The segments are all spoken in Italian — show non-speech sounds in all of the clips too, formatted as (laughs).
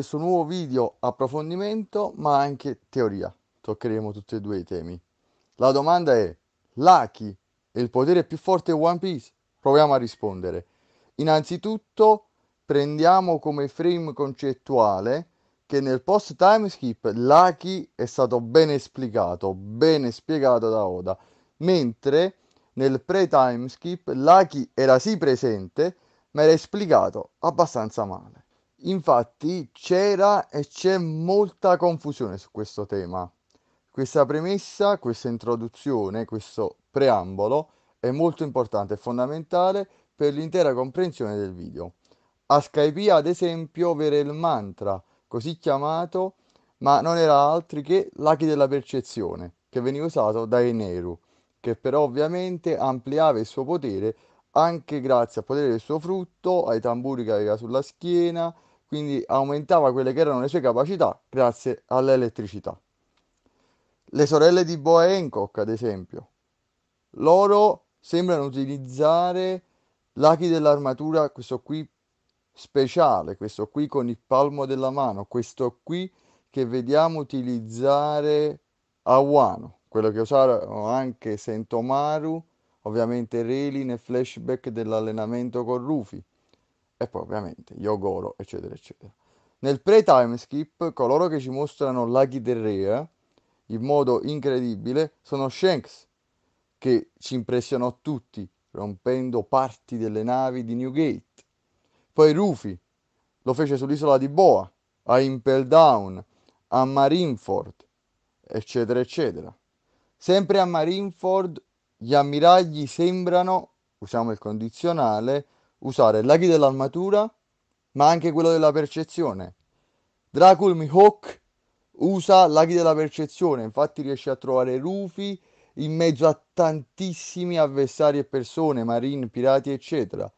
questo nuovo video approfondimento ma anche teoria. Toccheremo tutti e due i temi. La domanda è, Laki è il potere più forte di One Piece? Proviamo a rispondere. Innanzitutto prendiamo come frame concettuale che nel post time skip Laki è stato ben esplicato, ben spiegato da Oda, mentre nel pre time skip Laki era sì presente, ma era esplicato abbastanza male. Infatti c'era e c'è molta confusione su questo tema. Questa premessa, questa introduzione, questo preambolo è molto importante e fondamentale per l'intera comprensione del video. A Skype, ad esempio, vera il mantra, così chiamato, ma non era altri che l'Aki della percezione, che veniva usato da Eneru, che però ovviamente ampliava il suo potere anche grazie al potere del suo frutto, ai tamburi che aveva sulla schiena, quindi aumentava quelle che erano le sue capacità grazie all'elettricità. Le sorelle di Boa Hancock, ad esempio, loro sembrano utilizzare l'achi dell'armatura, questo qui speciale, questo qui con il palmo della mano, questo qui che vediamo utilizzare a Wano, quello che usarono anche Sentomaru, ovviamente Relin nel flashback dell'allenamento con Rufy e poi ovviamente Yogoro, eccetera, eccetera. Nel pre-time skip, coloro che ci mostrano la Del eh, in modo incredibile sono Shanks, che ci impressionò tutti, rompendo parti delle navi di Newgate. Poi Rufy lo fece sull'isola di Boa, a Impel Down, a Marineford, eccetera, eccetera. Sempre a Marineford gli ammiragli sembrano, usiamo il condizionale, usare l'aghi dell'armatura, ma anche quello della percezione. Dracul Mihawk usa l'aghi della percezione, infatti riesce a trovare Rufy in mezzo a tantissimi avversari e persone, marine, pirati, eccetera.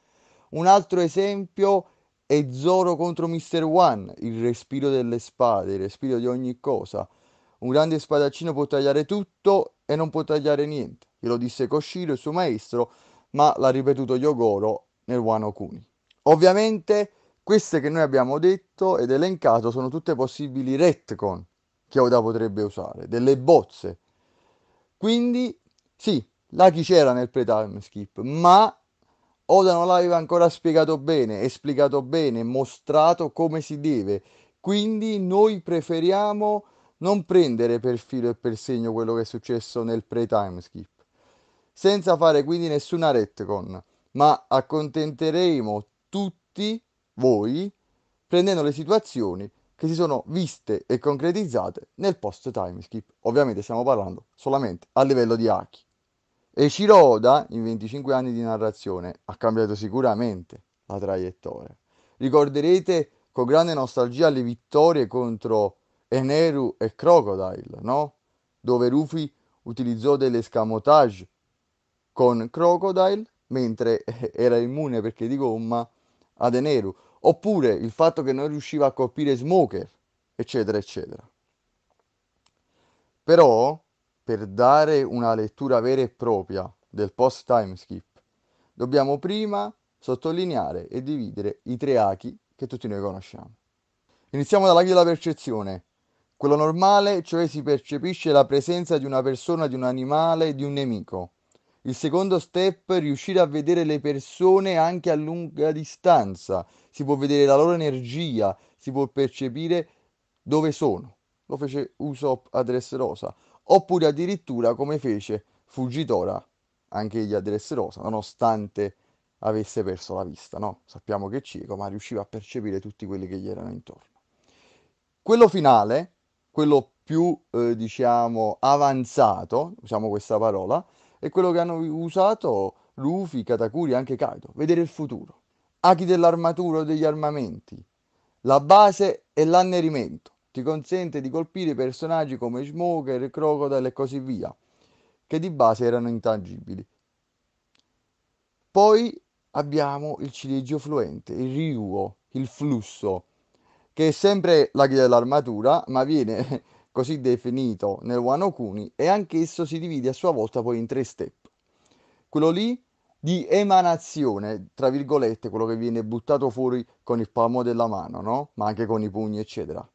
Un altro esempio è Zoro contro Mr. One, il respiro delle spade, il respiro di ogni cosa. Un grande spadaccino può tagliare tutto e non può tagliare niente. Glielo disse Koshiro, il suo maestro, ma l'ha ripetuto Yogoro nel Wano Kuni. Ovviamente queste che noi abbiamo detto ed elencato sono tutte possibili retcon che Oda potrebbe usare, delle bozze. Quindi sì, Lucky c'era nel pre-time skip, ma Oda non l'aveva ancora spiegato bene, esplicato bene, mostrato come si deve. Quindi noi preferiamo non prendere per filo e per segno quello che è successo nel pre-time skip, senza fare quindi nessuna retcon ma accontenteremo tutti voi prendendo le situazioni che si sono viste e concretizzate nel post timeskip. Ovviamente stiamo parlando solamente a livello di Aki. E Shiroda, in 25 anni di narrazione, ha cambiato sicuramente la traiettoria. Ricorderete con grande nostalgia le vittorie contro Eneru e Crocodile, no? Dove Rufy utilizzò delle scamotage con Crocodile mentre (laughs) era immune perché di gomma a De Neru. oppure il fatto che non riusciva a colpire Smoker, eccetera, eccetera. Però, per dare una lettura vera e propria del post time skip, dobbiamo prima sottolineare e dividere i tre achi che tutti noi conosciamo. Iniziamo dall'achi della percezione, quello normale, cioè si percepisce la presenza di una persona, di un animale, di un nemico. Il secondo step è riuscire a vedere le persone anche a lunga distanza, si può vedere la loro energia, si può percepire dove sono. Lo fece Usopp a Rosa. oppure addirittura come fece Fugitora, anche gli a Rosa, nonostante avesse perso la vista, no? Sappiamo che è cieco, ma riusciva a percepire tutti quelli che gli erano intorno. Quello finale, quello più eh, diciamo avanzato, usiamo questa parola, è quello che hanno usato Luffy, Katakuri, anche Kaido, vedere il futuro. Achi dell'armatura o degli armamenti. La base è l'annerimento, ti consente di colpire personaggi come Smoker, Crocodile e così via, che di base erano intangibili. Poi abbiamo il ciliegio fluente, il riuo, il flusso, che è sempre l'aghi dell'armatura, ma viene così definito nel Wano Kuni, e anch'esso si divide a sua volta poi in tre step. Quello lì di emanazione, tra virgolette, quello che viene buttato fuori con il palmo della mano, no? Ma anche con i pugni, eccetera.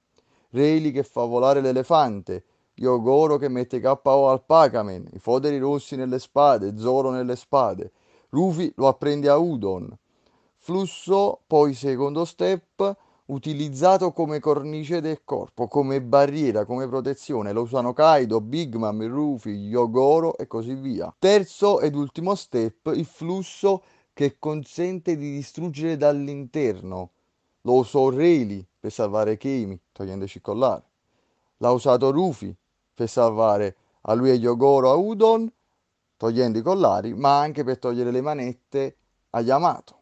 Rayleigh che fa volare l'elefante, Yogoro che mette KO al Pacamen, i foderi rossi nelle spade, Zoro nelle spade, Rufy lo apprende a Udon. Flusso, poi secondo step, utilizzato come cornice del corpo, come barriera, come protezione. Lo usano Kaido, Big Mom, Rufy, Yogoro e così via. Terzo ed ultimo step, il flusso che consente di distruggere dall'interno. Lo usò Rayleigh per salvare Kemi, togliendoci il collare. L'ha usato Rufy per salvare a lui e Yogoro a Udon, togliendo i collari, ma anche per togliere le manette a Yamato.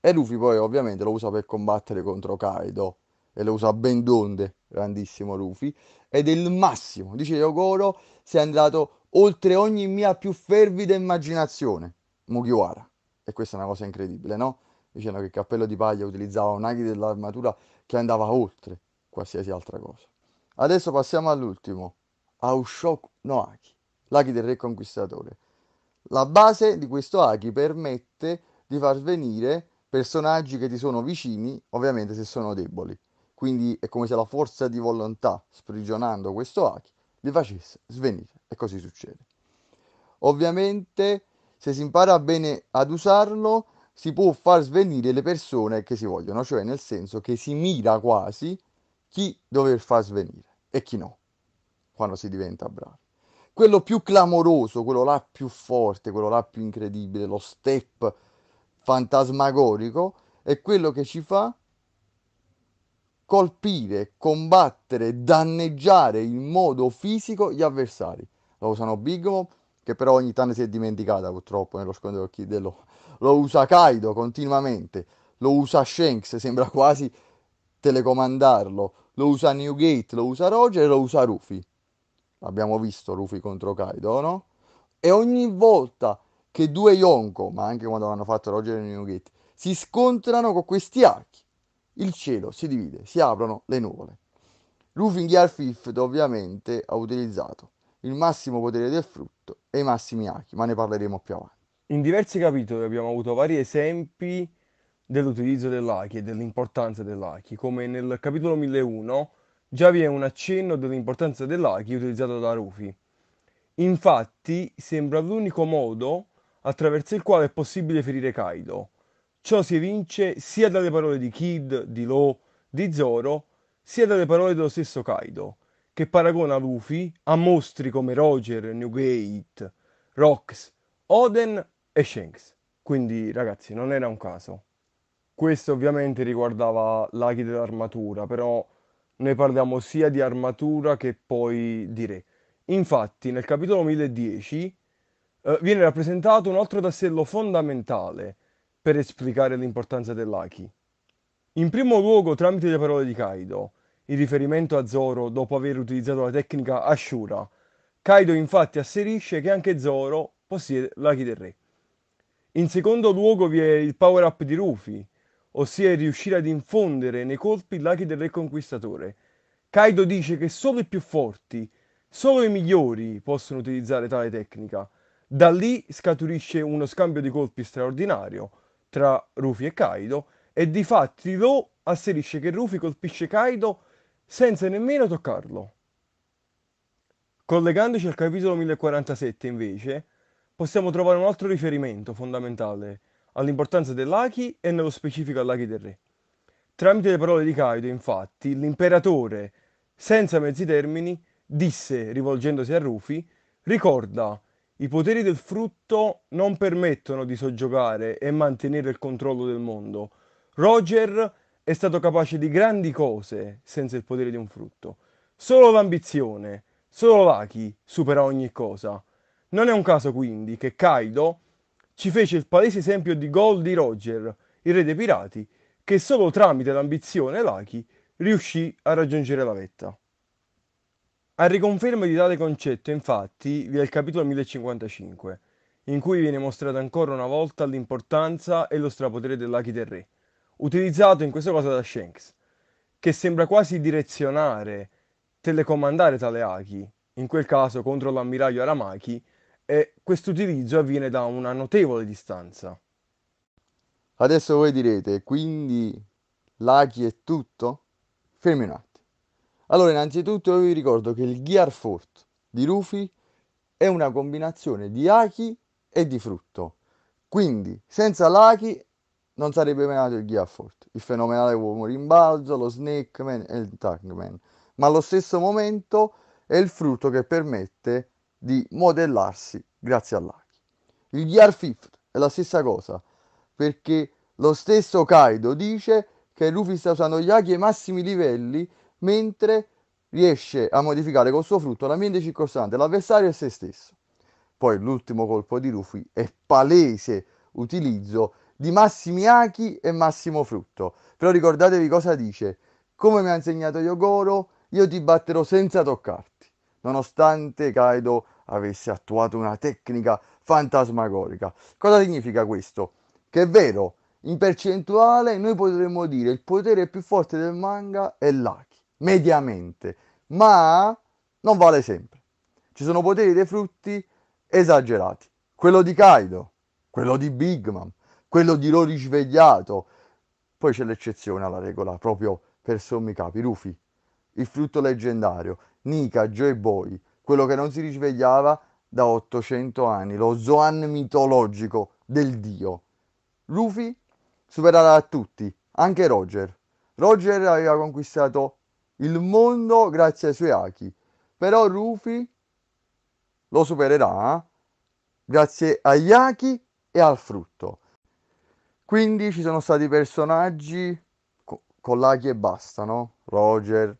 E Luffy poi ovviamente lo usa per combattere contro Kaido e lo usa ben donde, grandissimo Luffy, ed è il massimo, dice Yogoro, si è andato oltre ogni mia più fervida immaginazione, Mugiwara. E questa è una cosa incredibile, no? Dicendo che il cappello di paglia utilizzava un aghi dell'armatura che andava oltre qualsiasi altra cosa. Adesso passiamo all'ultimo, Aushoku no Aki, L'aghi del Re Conquistatore. La base di questo aghi permette di far venire personaggi che ti sono vicini, ovviamente se sono deboli. Quindi è come se la forza di volontà, sprigionando questo Haki, li facesse svenire. E così succede. Ovviamente, se si impara bene ad usarlo, si può far svenire le persone che si vogliono, cioè nel senso che si mira quasi chi dover far svenire e chi no, quando si diventa bravi. Quello più clamoroso, quello là più forte, quello là più incredibile, lo step fantasmagorico è quello che ci fa colpire, combattere, danneggiare in modo fisico gli avversari. Lo usano Big Mom, che però ogni tanto si è dimenticata purtroppo nello scontro del Kid. Lo, usa Kaido continuamente, lo usa Shanks, sembra quasi telecomandarlo. Lo usa Newgate, lo usa Roger e lo usa Rufy. Abbiamo visto Rufy contro Kaido, no? E ogni volta che due Yonko, ma anche quando l'hanno fatto Roger e Nughetti, si scontrano con questi archi. Il cielo si divide, si aprono le nuvole. Rufin Gear Fifth ovviamente ha utilizzato il massimo potere del frutto e i massimi archi, ma ne parleremo più avanti. In diversi capitoli abbiamo avuto vari esempi dell'utilizzo dell'archi e dell'importanza dell'archi, come nel capitolo 1001 già vi è un accenno dell'importanza dell'archi utilizzato da Rufy. Infatti sembra l'unico modo attraverso il quale è possibile ferire Kaido. Ciò si evince sia dalle parole di Kid, di Lo, di Zoro, sia dalle parole dello stesso Kaido, che paragona Luffy a mostri come Roger, Newgate, Rox, Oden e Shanks. Quindi ragazzi, non era un caso. Questo ovviamente riguardava l'aghi dell'armatura, però noi parliamo sia di armatura che poi di re. Infatti nel capitolo 1010 eh, viene rappresentato un altro tassello fondamentale per esplicare l'importanza dell'Aki. In primo luogo tramite le parole di Kaido, in riferimento a Zoro dopo aver utilizzato la tecnica Ashura. Kaido infatti asserisce che anche Zoro possiede l'Aki del Re. In secondo luogo vi è il power up di Rufy, ossia riuscire ad infondere nei colpi l'Aki del Re Conquistatore. Kaido dice che solo i più forti, solo i migliori possono utilizzare tale tecnica da lì scaturisce uno scambio di colpi straordinario tra Rufy e Kaido e di fatti Lo asserisce che Rufy colpisce Kaido senza nemmeno toccarlo. Collegandoci al capitolo 1047 invece, possiamo trovare un altro riferimento fondamentale all'importanza dell'Aki e nello specifico all'Aki del Re. Tramite le parole di Kaido, infatti, l'imperatore, senza mezzi termini, disse, rivolgendosi a Rufy, ricorda i poteri del frutto non permettono di soggiogare e mantenere il controllo del mondo. Roger è stato capace di grandi cose senza il potere di un frutto. Solo l'ambizione, solo l'Aki supera ogni cosa. Non è un caso quindi che Kaido ci fece il palese esempio di gol di Roger, il re dei pirati, che solo tramite l'ambizione e riuscì a raggiungere la vetta. A riconferma di tale concetto, infatti, vi è il capitolo 1055, in cui viene mostrata ancora una volta l'importanza e lo strapotere dell'Aki del Re, utilizzato in questo caso da Shanks, che sembra quasi direzionare, telecomandare tale Aki, in quel caso contro l'ammiraglio Aramaki, e questo utilizzo avviene da una notevole distanza. Adesso voi direte, quindi l'Aki è tutto? Fermi un attimo. Allora, innanzitutto io vi ricordo che il Gear Fort di Rufy è una combinazione di Aki e di frutto. Quindi, senza l'Aki non sarebbe mai nato il Gear Fort, il fenomenale uomo rimbalzo, lo Snake Man e il Tugman. Ma allo stesso momento è il frutto che permette di modellarsi grazie all'Aki. Il Gear Fifth è la stessa cosa, perché lo stesso Kaido dice che Rufy sta usando gli Aki ai massimi livelli mentre riesce a modificare col suo frutto l'ambiente circostante, l'avversario e se stesso. Poi l'ultimo colpo di Rufy è palese utilizzo di Massimi Aki e Massimo Frutto. Però ricordatevi cosa dice, come mi ha insegnato Yogoro, io ti batterò senza toccarti. Nonostante Kaido avesse attuato una tecnica fantasmagorica. Cosa significa questo? Che è vero, in percentuale noi potremmo dire il potere più forte del manga è l'Aki mediamente, ma non vale sempre. Ci sono poteri dei frutti esagerati. Quello di Kaido, quello di Big Mom, quello di Rory svegliato. Poi c'è l'eccezione alla regola, proprio per sommi capi. Rufy, il frutto leggendario, Nika, Joe Boy, quello che non si risvegliava da 800 anni, lo Zoan mitologico del dio. Rufy supererà tutti, anche Roger. Roger aveva conquistato il mondo grazie ai suoi Aki. Però Rufy lo supererà eh, grazie agli Aki e al frutto. Quindi ci sono stati personaggi co- con l'Aki e basta, no? Roger,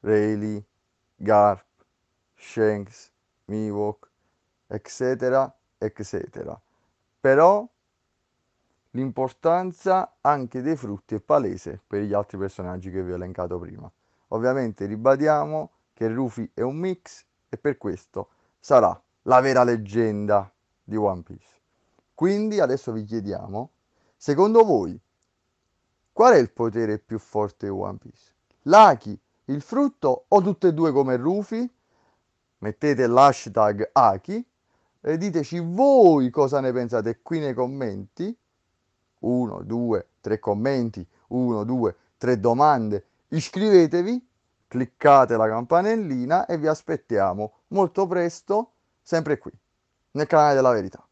Rayleigh, Garp, Shanks, Miwok, eccetera, eccetera. Però L'importanza anche dei frutti è palese per gli altri personaggi che vi ho elencato prima. Ovviamente ribadiamo che Rufy è un mix e per questo sarà la vera leggenda di One Piece. Quindi adesso vi chiediamo, secondo voi, qual è il potere più forte di One Piece? L'Aki, il frutto o tutte e due come Rufy? Mettete l'hashtag Aki e diteci voi cosa ne pensate qui nei commenti 1, 2, 3 commenti, 1, 2, 3 domande. Iscrivetevi, cliccate la campanellina e vi aspettiamo molto presto, sempre qui, nel canale della verità.